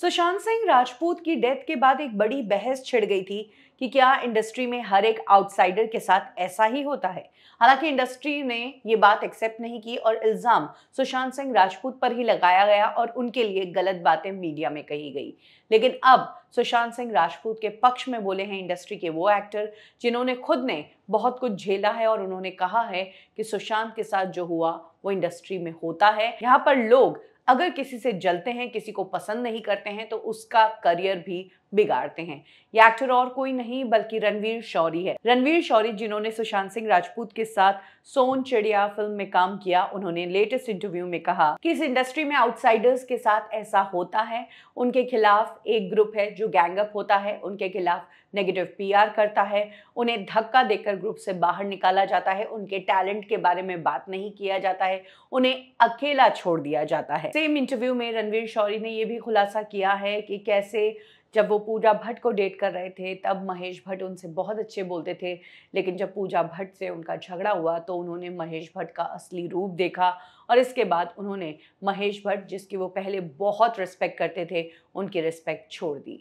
सुशांत सिंह राजपूत की डेथ के बाद एक बड़ी बहस छिड़ गई थी कि क्या इंडस्ट्री में हर एक आउटसाइडर के साथ ऐसा ही होता है हालांकि इंडस्ट्री ने ये बात एक्सेप्ट नहीं की और इल्ज़ाम सुशांत सिंह राजपूत पर ही लगाया गया और उनके लिए गलत बातें मीडिया में कही गई लेकिन अब सुशांत सिंह राजपूत के पक्ष में बोले हैं इंडस्ट्री के वो एक्टर जिन्होंने खुद ने बहुत कुछ झेला है और उन्होंने कहा है कि सुशांत के साथ जो हुआ वो इंडस्ट्री में होता है यहाँ पर लोग अगर किसी से जलते हैं किसी को पसंद नहीं करते हैं तो उसका करियर भी बिगाड़ते हैं ये एक्टर और कोई नहीं बल्कि रणवीर शौरी है रणवीर शौरी जिन्होंने सुशांत सिंह राजपूत के साथ सोन चिड़िया फिल्म में काम किया उन्होंने लेटेस्ट इंटरव्यू में कहा कि इस इंडस्ट्री में आउटसाइडर्स के साथ ऐसा होता है उनके खिलाफ एक ग्रुप है जो गैंगअप होता है उनके खिलाफ नेगेटिव पीआर करता है उन्हें धक्का देकर ग्रुप से बाहर निकाला जाता है उनके टैलेंट के बारे में बात नहीं किया जाता है उन्हें अकेला छोड़ दिया जाता है सेम इंटरव्यू में रणवीर शौरी ने यह भी खुलासा किया है कि कैसे जब वो पूजा भट्ट को डेट कर रहे थे तब महेश भट्ट उनसे बहुत अच्छे बोलते थे लेकिन जब पूजा भट्ट से उनका झगड़ा हुआ तो उन्होंने महेश भट्ट का असली रूप देखा और इसके बाद उन्होंने महेश भट्ट जिसकी वो पहले बहुत रिस्पेक्ट करते थे उनकी रिस्पेक्ट छोड़ दी